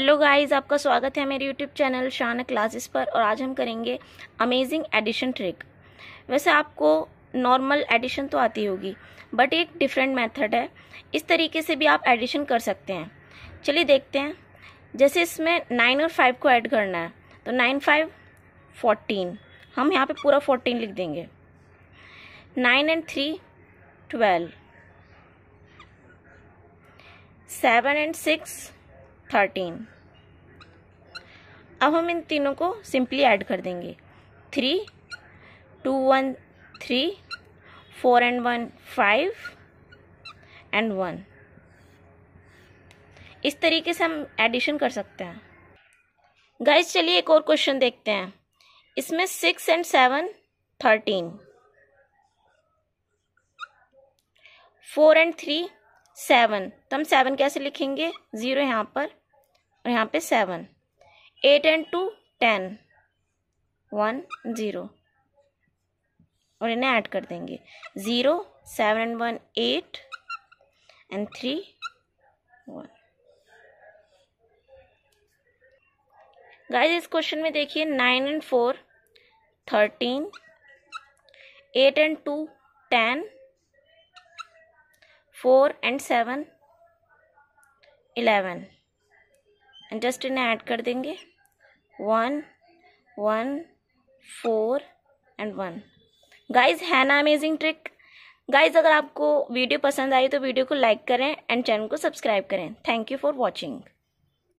hello guys आपका स्वागत है मेरे यूट्यूब चैनल शान क्लासेस पर और आज हम करेंगे अमेजिंग एडिशन ट्रिक वैसे आपको नॉर्मल एडिशन तो आती होगी बट एक डिफरेंट मेथड है इस तरीके से भी आप एडिशन कर सकते हैं चलिए देखते हैं जैसे इसमें नाइन और फाइव को ऐड करना है तो नाइन फाइव फोर्टीन हम यहाँ पे पूरा फोर्टीन लिख देंगे nine and three twelve seven and six thirteen अब हम इन तीनों को सिंपली ऐड कर देंगे three two one three four and one five and one इस तरीके से हम एडिशन कर सकते हैं गाइस चलिए एक और क्वेश्चन देखते हैं इसमें six and seven thirteen four and three seven तो हम सेवन कैसे लिखेंगे ज़ीरो यहाँ पर और यहाँ पे seven eight and two ten one zero और इन्हें ऐड कर देंगे zero seven and one eight and three one guys इस क्वेश्चन में देखिए nine and four thirteen eight and two ten four and seven eleven and just इन्हें add कर देंगे one one four and one guys है ना amazing trick guys अगर आपको वीडियो पसंद आई तो वीडियो को लाइक करें एंड चैनल को सब्सक्राइब करें थैंक यू फॉर वॉचिंग